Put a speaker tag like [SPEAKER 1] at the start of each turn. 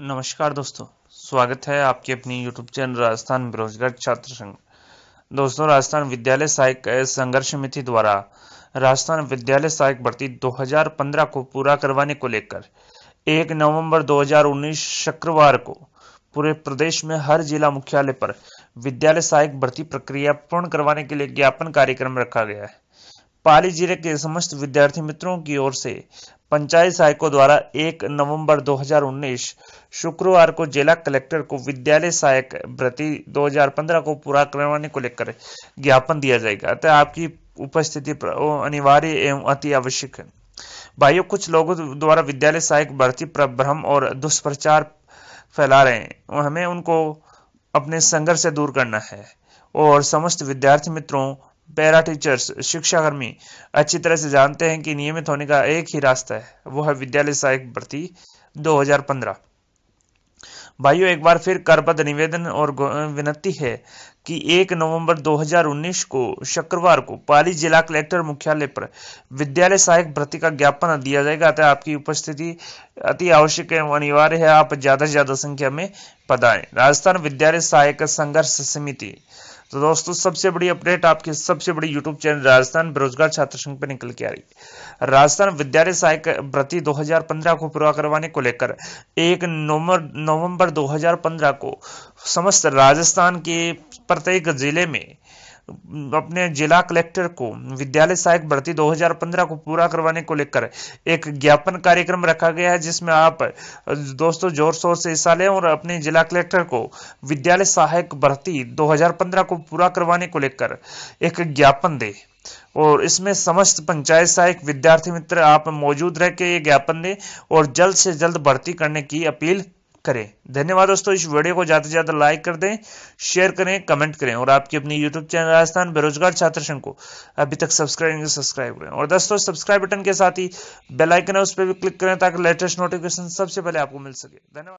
[SPEAKER 1] नमस्कार दोस्तों स्वागत है आपके अपनी यूट्यूब चैनल राजस्थान बेरोजगार छात्र संघ दोस्तों राजस्थान विद्यालय सहायक संघर्ष समिति द्वारा राजस्थान विद्यालय सहायक भर्ती 2015 को पूरा करवाने को लेकर 1 नवंबर 2019 शुक्रवार को पूरे प्रदेश में हर जिला मुख्यालय पर विद्यालय सहायक भर्ती प्रक्रिया पूर्ण करवाने के लिए ज्ञापन कार्यक्रम रखा गया है पाली जिले के समस्त विद्यार्थी मित्रों की ओर से पंचायत सहायकों द्वारा 1 नवंबर 2019 शुक्रवार को जिला कलेक्टर को विद्यालय सहायक भर्ती 2015 को पूरा करवाने को लेकर ज्ञापन दिया जाएगा अतः आपकी उपस्थिति अनिवार्य एवं अति आवश्यक है भाइयों कुछ लोगों द्वारा विद्यालय सहायक भर्ती पर भ्रम और दुष्प्रचार फैला रहे हैं हमें उनको अपने संघर्ष से दूर करना है और समस्त विद्यार्थी मित्रों पैरा टीचर्स शिक्षाकर्मी अच्छी तरह से जानते हैं कि नियमित होने का एक ही रास्ता है वो है विद्यालय सहायक भर्ती 2015 भाइयों एक बार फिर करबद्ध निवेदन और विनती है कि 1 नवंबर 2019 को शुक्रवार को पाली जिला कलेक्टर मुख्यालय पर विद्यालय सहायक भर्ती का ज्ञापन दिया जाएगा अतः आपकी उपस्थिति अति आवश्यक एवं अनिवार्य है आप ज्यादा से ज्यादा संख्या में पदाएं राजस्थान विद्यालय सहायक संघर्ष समिति तो दोस्तों सबसे बड़ी अपडेट आपके सबसे बड़ी यूट्यूब चैनल राजस्थान बेरोजगार छात्र संघ पर निकल के आ रही राजस्थान विद्यालय सहायक भर्ती 2015 को पूरा करवाने को लेकर एक नवंबर 2015 को समस्त राजस्थान के प्रत्येक जिले में अपने जिला कलेक्टर को विद्यालय सहायक भर्ती 2015 को पूरा करवाने को लेकर एक ज्ञापन कार्यक्रम रखा गया है जिसमें आप दोस्तों जोर शोर से हिस्सा लें और अपने जिला कलेक्टर को विद्यालय सहायक भर्ती 2015 को पूरा करवाने को लेकर एक ज्ञापन दें और इसमें समस्त पंचायत सहायक विद्यार्थी मित्र आप मौजूद रह के ये ज्ञापन दें और जल्द से जल्द भर्ती करने की अपील करें धन्यवाद दोस्तों इस वीडियो को ज़्यादा से ज़्यादा लाइक कर दें शेयर करें कमेंट करें और आपके अपने यूट्यूब चैनल राजस्थान बेरोजगार छात्र संघ को अभी तक सब्सक्राइब सब्सक्राइब करें और दोस्तों सब्सक्राइब बटन के साथ ही बेलाइकन है उस पर भी क्लिक करें ताकि लेटेस्ट नोटिफिकेशन सबसे पहले आपको मिल सके धन्यवाद